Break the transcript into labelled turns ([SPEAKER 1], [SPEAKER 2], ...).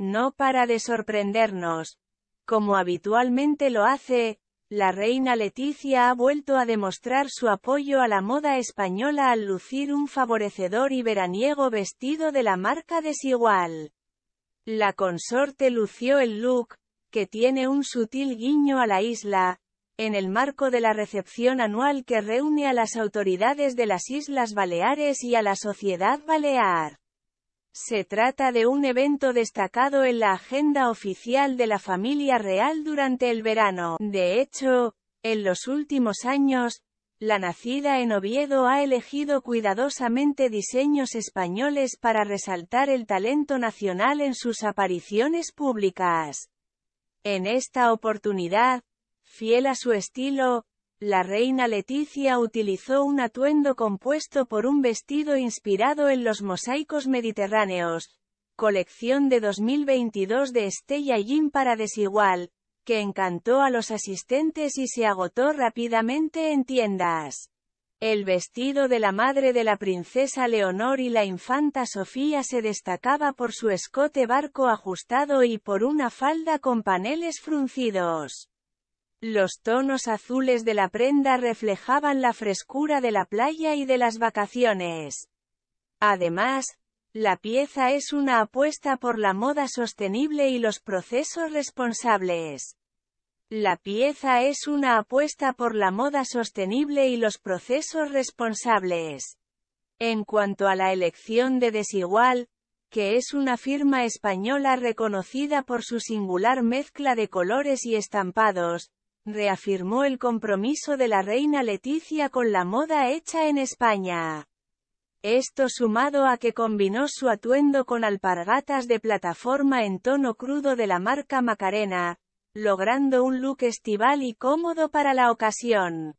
[SPEAKER 1] No para de sorprendernos. Como habitualmente lo hace, la reina Leticia ha vuelto a demostrar su apoyo a la moda española al lucir un favorecedor y veraniego vestido de la marca desigual. La consorte lució el look, que tiene un sutil guiño a la isla, en el marco de la recepción anual que reúne a las autoridades de las Islas Baleares y a la sociedad balear. Se trata de un evento destacado en la agenda oficial de la familia real durante el verano. De hecho, en los últimos años, la nacida en Oviedo ha elegido cuidadosamente diseños españoles para resaltar el talento nacional en sus apariciones públicas. En esta oportunidad, fiel a su estilo, la reina Leticia utilizó un atuendo compuesto por un vestido inspirado en los mosaicos mediterráneos, colección de 2022 de Estella Jim para Desigual, que encantó a los asistentes y se agotó rápidamente en tiendas. El vestido de la madre de la princesa Leonor y la infanta Sofía se destacaba por su escote barco ajustado y por una falda con paneles fruncidos. Los tonos azules de la prenda reflejaban la frescura de la playa y de las vacaciones. Además, la pieza es una apuesta por la moda sostenible y los procesos responsables. La pieza es una apuesta por la moda sostenible y los procesos responsables. En cuanto a la elección de Desigual, que es una firma española reconocida por su singular mezcla de colores y estampados, reafirmó el compromiso de la reina Leticia con la moda hecha en España. Esto sumado a que combinó su atuendo con alpargatas de plataforma en tono crudo de la marca Macarena, logrando un look estival y cómodo para la ocasión.